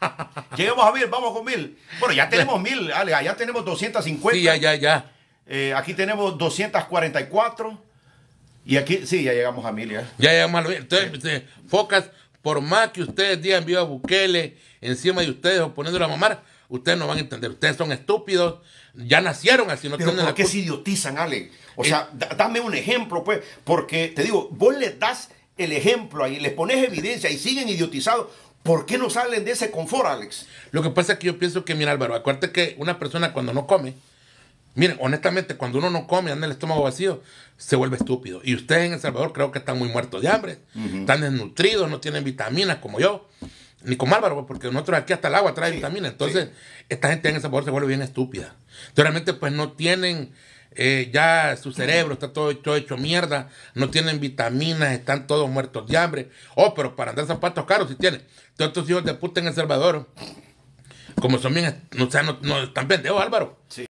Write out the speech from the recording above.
Llegamos a mil, vamos con mil. Bueno, ya tenemos mil, Ale, ya tenemos 250. Sí, ya, ya, ya. Eh, aquí tenemos 244. Y aquí, sí, ya llegamos a mil, ya. Ya llegamos a mil. Entonces, este, Focas, por más que ustedes digan viva Bukele encima de ustedes o poniéndolo a mamar, ustedes no van a entender. Ustedes son estúpidos, ya nacieron así. No Pero ¿por qué se idiotizan, Ale? O eh, sea, dame un ejemplo, pues, porque te digo, vos les das el ejemplo ahí, les pones evidencia y siguen idiotizados. ¿Por qué no salen de ese confort, Alex? Lo que pasa es que yo pienso que, mira, Álvaro, acuérdate que una persona cuando no come, miren, honestamente, cuando uno no come, anda el estómago vacío, se vuelve estúpido. Y ustedes en El Salvador creo que están muy muertos de hambre, están desnutridos, no tienen vitaminas como yo, ni como Álvaro, pues, porque nosotros aquí hasta el agua trae vitaminas. Entonces, esta gente en El Salvador se vuelve bien estúpida. realmente, pues no tienen eh, ya su cerebro está todo, hecho hecho mierda, no tienen vitaminas, están todos muertos de hambre. Oh, pero para andar zapatos caros si tienen. Todos estos hijos de puta en El Salvador, como son bien, o sea, no, están pendejos, Álvaro. Sí.